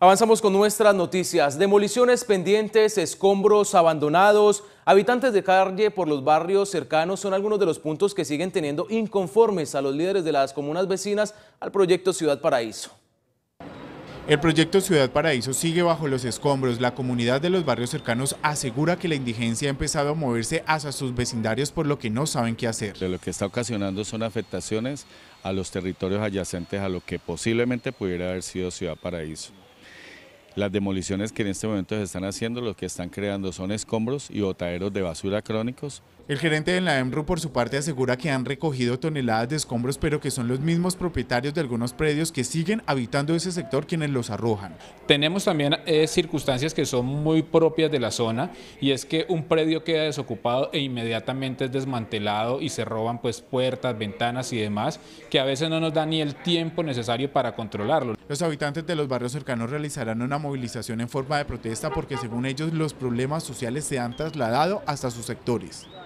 Avanzamos con nuestras noticias. Demoliciones pendientes, escombros abandonados, habitantes de calle por los barrios cercanos son algunos de los puntos que siguen teniendo inconformes a los líderes de las comunas vecinas al proyecto Ciudad Paraíso. El proyecto Ciudad Paraíso sigue bajo los escombros. La comunidad de los barrios cercanos asegura que la indigencia ha empezado a moverse hacia sus vecindarios por lo que no saben qué hacer. Lo que está ocasionando son afectaciones a los territorios adyacentes a lo que posiblemente pudiera haber sido Ciudad Paraíso. Las demoliciones que en este momento se están haciendo lo que están creando son escombros y botaderos de basura crónicos. El gerente de la EMRU por su parte asegura que han recogido toneladas de escombros pero que son los mismos propietarios de algunos predios que siguen habitando ese sector quienes los arrojan. Tenemos también eh, circunstancias que son muy propias de la zona y es que un predio queda desocupado e inmediatamente es desmantelado y se roban pues puertas, ventanas y demás que a veces no nos da ni el tiempo necesario para controlarlo. Los habitantes de los barrios cercanos realizarán una movilización en forma de protesta porque según ellos los problemas sociales se han trasladado hasta sus sectores.